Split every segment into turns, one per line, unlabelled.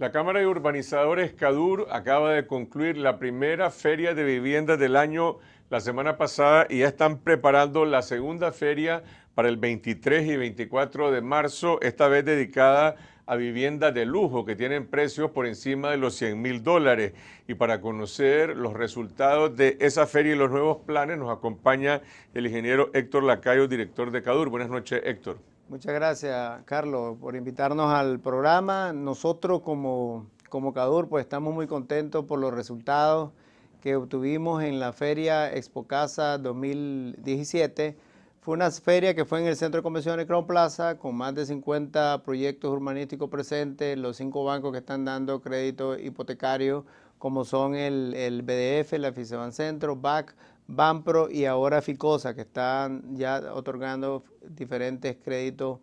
La Cámara de Urbanizadores CADUR acaba de concluir la primera feria de viviendas del año la semana pasada y ya están preparando la segunda feria para el 23 y 24 de marzo, esta vez dedicada a viviendas de lujo que tienen precios por encima de los 100 mil dólares. Y para conocer los resultados de esa feria y los nuevos planes nos acompaña el ingeniero Héctor Lacayo, director de CADUR. Buenas noches, Héctor.
Muchas gracias, Carlos, por invitarnos al programa. Nosotros como, como CADUR pues estamos muy contentos por los resultados que obtuvimos en la feria Expo Casa 2017. Fue una feria que fue en el Centro de Convenciones Crown Plaza con más de 50 proyectos urbanísticos presentes, los cinco bancos que están dando crédito hipotecario como son el, el BDF, la Fiseban Centro, BAC, BAMPRO y ahora FICOSA que están ya otorgando diferentes créditos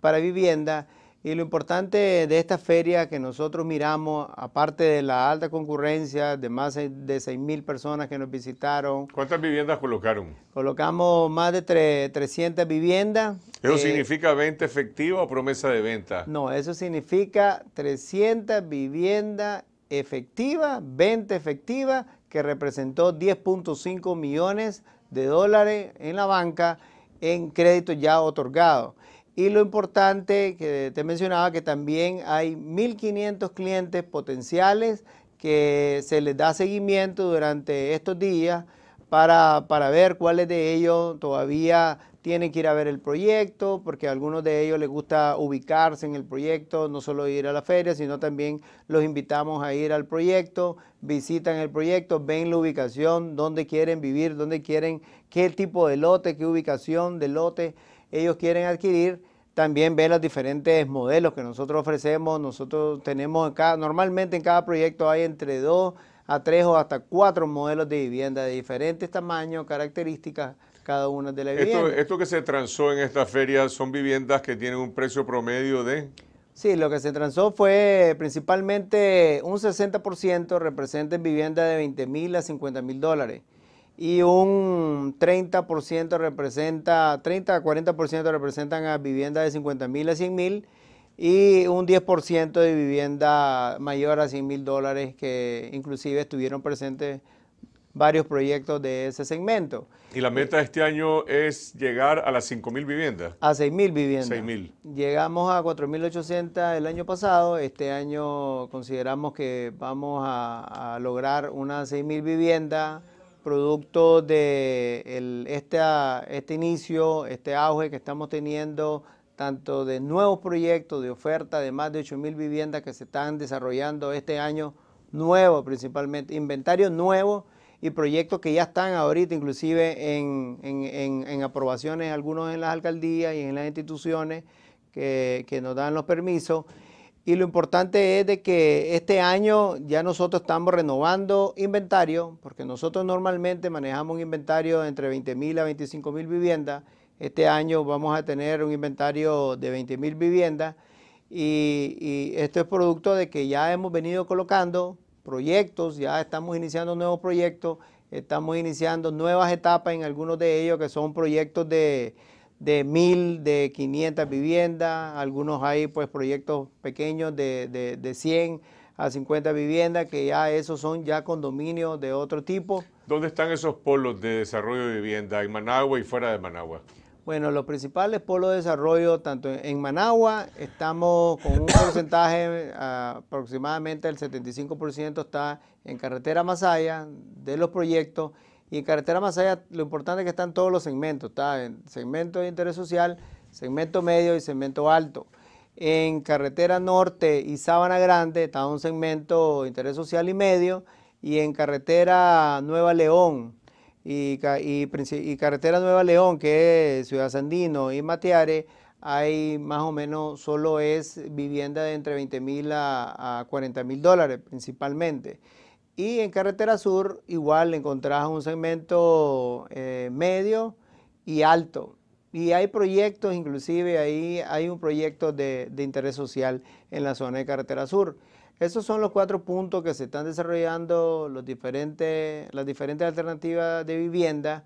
para vivienda. Y lo importante de esta feria que nosotros miramos, aparte de la alta concurrencia de más de 6.000 personas que nos visitaron.
¿Cuántas viviendas colocaron?
Colocamos más de 300 viviendas.
¿Eso eh, significa venta efectiva o promesa de venta?
No, eso significa 300 viviendas efectivas, venta efectiva, que representó 10.5 millones de dólares en la banca en crédito ya otorgado. Y lo importante que te mencionaba que también hay 1.500 clientes potenciales que se les da seguimiento durante estos días para, ver cuáles de ellos todavía tienen que ir a ver el proyecto, porque a algunos de ellos les gusta ubicarse en el proyecto, no solo ir a la feria, sino también los invitamos a ir al proyecto, visitan el proyecto, ven la ubicación, dónde quieren vivir, dónde quieren, qué tipo de lote, qué ubicación de lote ellos quieren adquirir. También ven los diferentes modelos que nosotros ofrecemos. Nosotros tenemos normalmente en cada proyecto hay entre dos a tres o hasta cuatro modelos de vivienda de diferentes tamaños, características, cada una de las viviendas.
Esto que se transó en esta feria son viviendas que tienen un precio promedio de... Sí, lo que se transó fue
principalmente un 60% representa vivienda de 20 mil a 50 mil dólares y un 30% representa, 30 a 40% representan a vivienda de 50 mil a 100 mil y un 10% de vivienda mayor a 100 mil dólares que inclusive estuvieron presentes varios proyectos de ese segmento. Y
la meta de este año es llegar a las 5 mil viviendas.
A 6 mil viviendas. 6,000. Llegamos a 4.800 el año pasado. Este año consideramos que vamos a, lograr unas 6 mil viviendas producto de este, este inicio, este auge que estamos teniendo tanto de nuevos proyectos de oferta de más de mil viviendas que se están desarrollando este año, nuevo principalmente, inventario nuevo y proyectos que ya están ahorita inclusive en, en, aprobaciones, algunos en las alcaldías y en las instituciones que, nos dan los permisos. Y lo importante es de que este año ya nosotros estamos renovando inventario, porque nosotros normalmente manejamos un inventario entre mil a mil viviendas este año vamos a tener un inventario de 20.000 viviendas y, esto es producto de que ya hemos venido colocando proyectos, ya estamos iniciando nuevos proyectos, estamos iniciando nuevas etapas en algunos de ellos que son proyectos de, de 1.000, de 500 viviendas, algunos hay pues proyectos pequeños de, 100 a 50 viviendas, que ya esos son ya condominios de otro tipo.
¿Dónde están esos polos de desarrollo de vivienda? ¿En Managua y fuera de Managua?
Bueno, los principales polos de desarrollo, tanto en Managua, estamos con un porcentaje ah, aproximadamente el 75% está en carretera Masaya de los proyectos. Y en carretera Masaya lo importante es que están todos los segmentos, está en segmento de interés social, segmento medio y segmento alto. En carretera norte y Sabana Grande está un segmento de interés social y medio. Y en carretera Nueva León, y, Carretera Nueva León, que es Ciudad Sandino y Mateare, hay más o menos, solo es vivienda de entre 20 mil a, 40 mil dólares principalmente. Y en Carretera Sur igual encontrás un segmento eh, medio y alto. Y hay proyectos, inclusive ahí hay un proyecto de interés social en la zona de Carretera Sur. Esos son los cuatro puntos que se están desarrollando las diferentes alternativas de vivienda.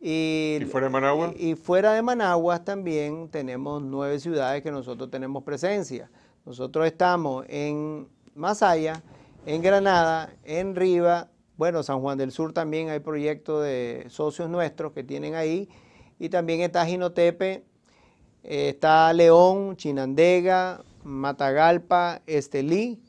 Y, fuera de Managua? Y, fuera de Managua también tenemos nueve ciudades que nosotros tenemos presencia. Nosotros estamos en Masaya, en Granada, en Riva, bueno, San Juan del Sur también hay proyectos de socios nuestros que tienen ahí, y también está Jinotepe, eh, está León, Chinandega, Matagalpa, Estelí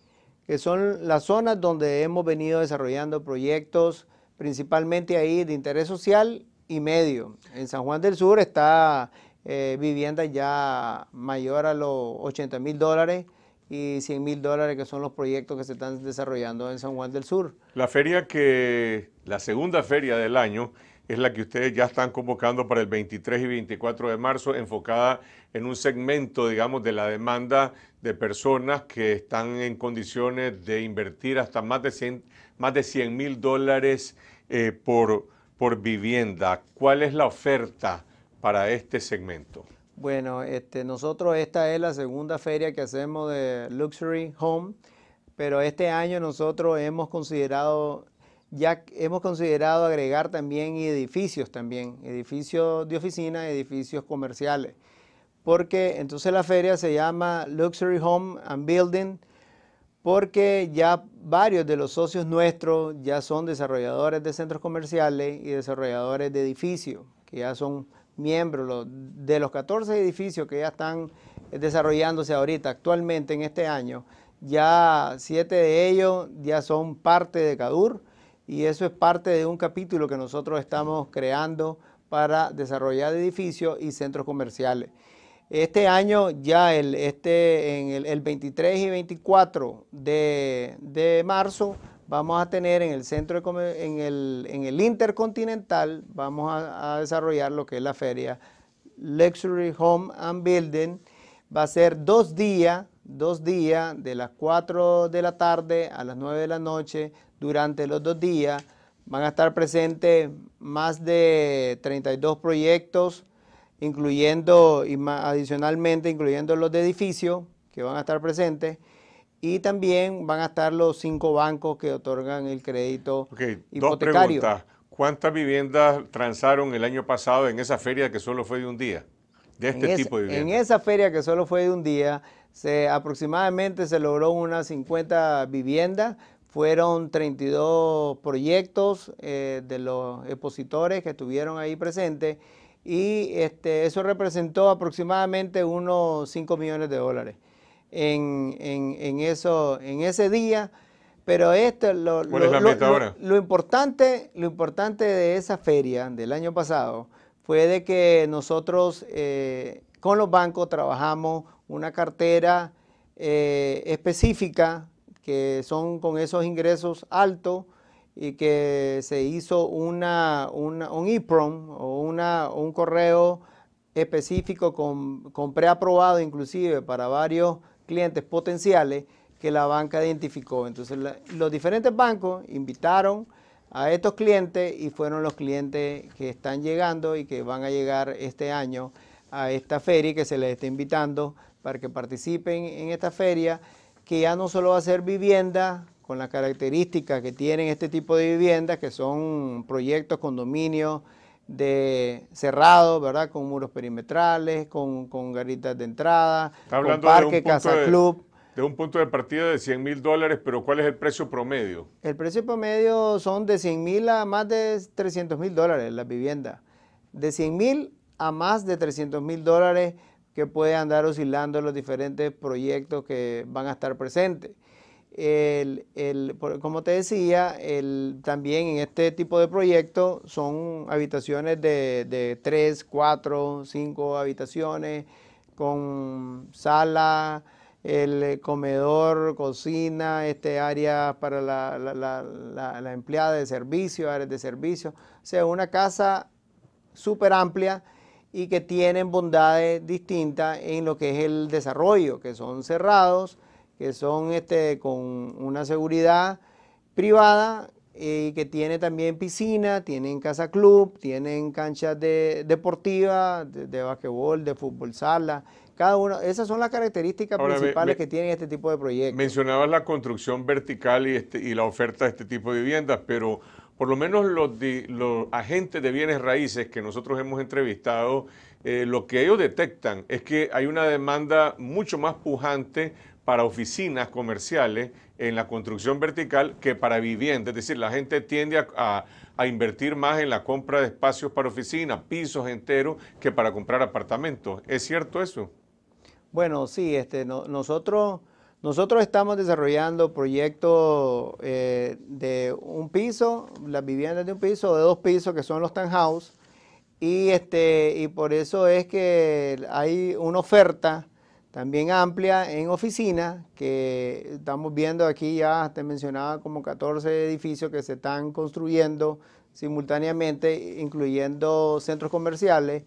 que son las zonas donde hemos venido desarrollando proyectos, principalmente ahí de interés social y medio. En San Juan del Sur está eh, vivienda ya mayor a los 80 mil dólares y 100 mil dólares que son los proyectos que se están desarrollando en San Juan del Sur.
La feria que, la segunda feria del año, es la que ustedes ya están convocando para el 23 y 24 de marzo, enfocada en un segmento, digamos, de la demanda de personas que están en condiciones de invertir hasta más de 100 más de mil dólares eh, por, por vivienda. ¿Cuál es la oferta para este segmento?
Bueno, este, nosotros esta es la segunda feria que hacemos de Luxury Home, pero este año nosotros hemos considerado ya hemos considerado agregar también edificios también, edificios de oficina, edificios comerciales, porque entonces la feria se llama Luxury Home and Building, porque ya varios de los socios nuestros ya son desarrolladores de centros comerciales y desarrolladores de edificios, que ya son miembros de los 14 edificios que ya están desarrollándose ahorita, actualmente en este año, ya siete de ellos ya son parte de CADUR, y eso es parte de un capítulo que nosotros estamos creando para desarrollar edificios y centros comerciales. Este año ya, el, este, en el, 23 y 24 de, marzo, vamos a tener en el centro, en, el, en el Intercontinental, vamos a, a desarrollar lo que es la feria Luxury Home and Building. Va a ser dos días dos días, de las 4 de la tarde a las 9 de la noche, durante los dos días. Van a estar presentes más de 32 proyectos, incluyendo, y más, adicionalmente, incluyendo los de edificios que van a estar presentes. Y también van a estar los cinco bancos que otorgan el crédito
hipotecario. Dos preguntas. ¿Cuántas viviendas transaron el año pasado en esa feria que solo fue de un día? De este tipo de viviendas. En
esa feria que solo fue de un día, se, aproximadamente se logró unas 50 viviendas, fueron 32 proyectos eh, de los expositores que estuvieron ahí presentes y este, eso representó aproximadamente unos 5 millones de dólares en, eso, en ese día. Pero esto, lo, importante, lo importante de esa feria del año pasado fue de que nosotros eh, con los bancos trabajamos una cartera eh, específica que son con esos ingresos altos y que se hizo un IPROM o un correo específico con, con preaprobado inclusive para varios clientes potenciales que la banca identificó. Entonces los diferentes bancos invitaron a estos clientes y fueron los clientes que están llegando y que van a llegar este año a esta feria que se les está invitando para que participen en esta feria, que ya no solo va a ser vivienda, con las características que tienen este tipo de viviendas, que son proyectos, condominios de cerrados, ¿verdad? Con muros perimetrales, con, con de entrada, con parque, casa club
de un punto de partida de 100 mil dólares, pero ¿cuál es el precio promedio?
El precio promedio son de 100 mil a más de 300 mil dólares las viviendas. De 100 mil a más de 300 mil dólares que puede andar oscilando los diferentes proyectos que van a estar presentes. como te decía, también en este tipo de proyectos son habitaciones de, de 3, 4, 5 habitaciones con sala, el comedor, cocina, este área para la, la, la, la empleada de servicio, áreas de servicio. O sea, una casa súper amplia y que tienen bondades distintas en lo que es el desarrollo, que son cerrados, que son este, con una seguridad privada eh, y que tiene también piscina, tienen casa club, tienen canchas de, deportivas, de, de basquetbol, de fútbol sala. Cada uno, esas son las características principales que tienen este tipo de
proyectos. Mencionabas la construcción vertical y, este, y la oferta de este tipo de viviendas, pero por lo menos los, agentes de bienes raíces que nosotros hemos entrevistado, eh, lo que ellos detectan es que hay una demanda mucho más pujante para oficinas comerciales en la construcción vertical que para vivienda. Es decir, la gente tiende a, invertir más en la compra de espacios para oficinas, pisos enteros, que para comprar apartamentos. ¿Es cierto eso?
Bueno, sí, este, nosotros nosotros estamos desarrollando proyectos eh, de un piso, las viviendas de un piso o de dos pisos que son los townhouse y, este, y por eso es que hay una oferta también amplia en oficinas que estamos viendo aquí ya te mencionaba como 14 edificios que se están construyendo simultáneamente incluyendo centros comerciales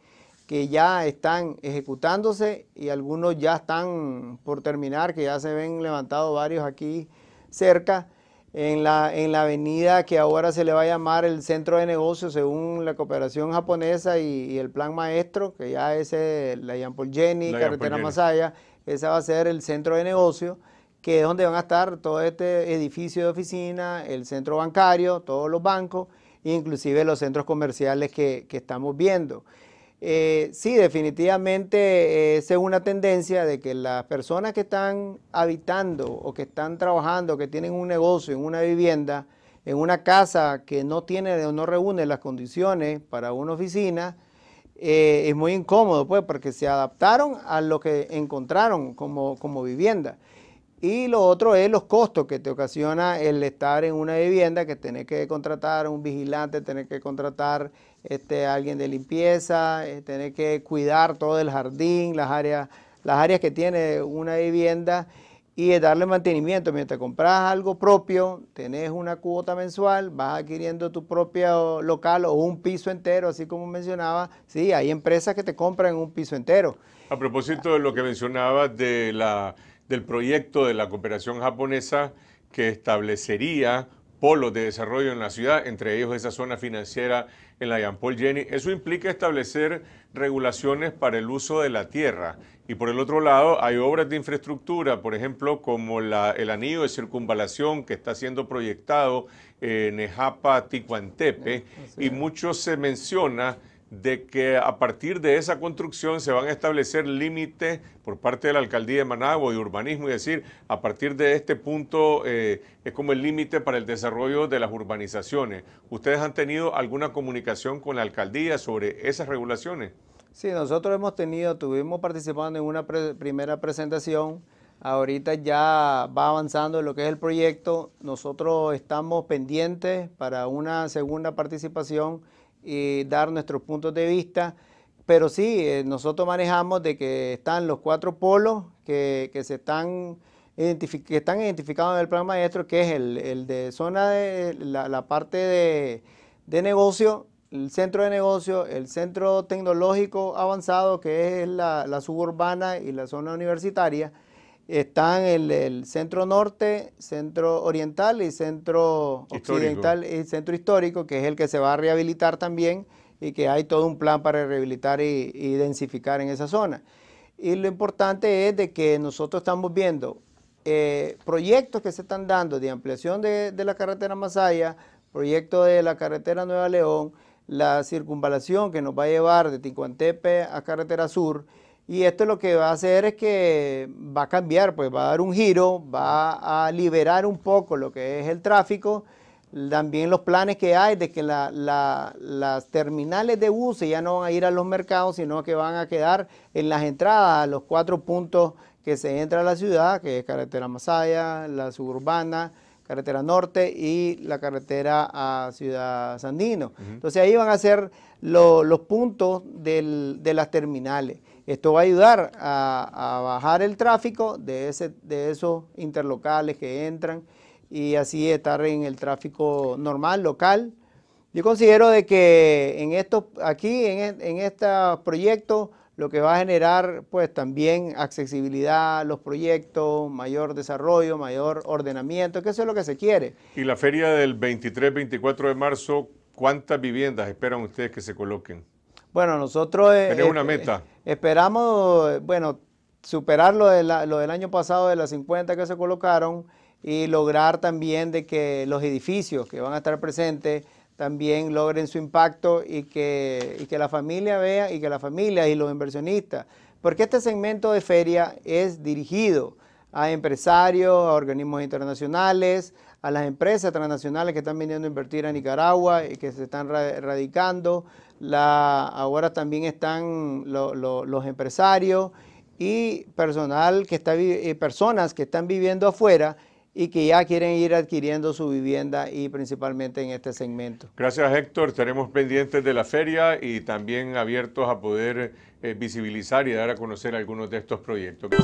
que ya están ejecutándose y algunos ya están por terminar, que ya se ven levantados varios aquí cerca, en la, en la avenida que ahora se le va a llamar el centro de negocios según la cooperación japonesa y, el plan maestro, que ya es la Jenny carretera Masaya, ese va a ser el centro de negocios, que es donde van a estar todo este edificio de oficina, el centro bancario, todos los bancos, inclusive los centros comerciales que, que estamos viendo. Eh, sí, definitivamente eh, esa es una tendencia de que las personas que están habitando o que están trabajando, que tienen un negocio en una vivienda, en una casa que no tiene o no reúne las condiciones para una oficina, eh, es muy incómodo, pues, porque se adaptaron a lo que encontraron como, como vivienda. Y lo otro es los costos que te ocasiona el estar en una vivienda, que tenés que contratar un vigilante, tener que contratar este, alguien de limpieza, eh, tener que cuidar todo el jardín, las áreas, las áreas que tiene una vivienda y darle mantenimiento. Mientras compras algo propio, tenés una cuota mensual, vas adquiriendo tu propio local o un piso entero, así como mencionaba. Sí, hay empresas que te compran un piso entero.
A propósito de lo que mencionabas del proyecto de la cooperación japonesa que establecería polos de desarrollo en la ciudad, entre ellos esa zona financiera en la Jean Paul Jenny. Eso implica establecer regulaciones para el uso de la tierra. Y por el otro lado, hay obras de infraestructura, por ejemplo, como la, el anillo de circunvalación que está siendo proyectado en Ejapa, Ticuantepe, ah, y mucho se menciona de que a partir de esa construcción se van a establecer límites por parte de la alcaldía de Managua y urbanismo, y decir, a partir de este punto eh, es como el límite para el desarrollo de las urbanizaciones. ¿Ustedes han tenido alguna comunicación con la alcaldía sobre esas regulaciones?
Sí, nosotros hemos tenido, tuvimos participando en una primera presentación, ahorita ya va avanzando lo que es el proyecto, nosotros estamos pendientes para una segunda participación y dar nuestros puntos de vista. Pero sí, eh, nosotros manejamos de que están los cuatro polos que, se están están identificados en el plan maestro, que es el, de zona de la, parte de, negocio, el centro de negocio, el centro tecnológico avanzado, que es la suburbana y la zona universitaria, están el, el, centro norte, centro oriental y centro occidental y centro histórico, que es el que se va a rehabilitar también y que hay todo un plan para rehabilitar y, identificar densificar en esa zona. Y lo importante es de que nosotros estamos viendo eh, proyectos que se están dando de ampliación de, la carretera Masaya, proyecto de la carretera Nueva León, la circunvalación que nos va a llevar de Ticuantepe a Carretera Sur, y esto lo que va a hacer es que va a cambiar, pues va a dar un giro, va a liberar un poco lo que es el tráfico, también los planes que hay de que las terminales de buses ya no van a ir a los mercados, sino que van a quedar en las entradas, a los cuatro puntos que se entra a la ciudad, que es Carretera Masaya, la suburbana, carretera norte y la carretera a Ciudad Sandino. Entonces ahí van a ser los puntos de las terminales. Esto va a ayudar a, bajar el tráfico de, ese, de esos interlocales que entran y así estar en el tráfico normal, local. Yo considero de que en estos, aquí, en, en estos proyectos, lo que va a generar pues también accesibilidad los proyectos, mayor desarrollo, mayor ordenamiento, que eso es lo que se quiere.
Y la feria del 23-24 de marzo, ¿cuántas viviendas esperan ustedes que se coloquen?
Bueno, nosotros... Eh, eh, una meta. Eh, esperamos, bueno, superar lo, lo del año pasado de las 50 que se colocaron y lograr también de que los edificios que van a estar presentes también logren su impacto y que, que la familia vea y que la familia y los inversionistas, porque este segmento de feria es dirigido a empresarios, a organismos internacionales, a las empresas transnacionales que están viniendo a invertir a Nicaragua y que se están radicando. La, ahora también están los empresarios y personal que está, eh, personas que están viviendo afuera y que ya quieren ir adquiriendo su vivienda y principalmente en este segmento.
Gracias Héctor, estaremos pendientes de la feria y también abiertos a poder eh, visibilizar y dar a conocer algunos de estos proyectos.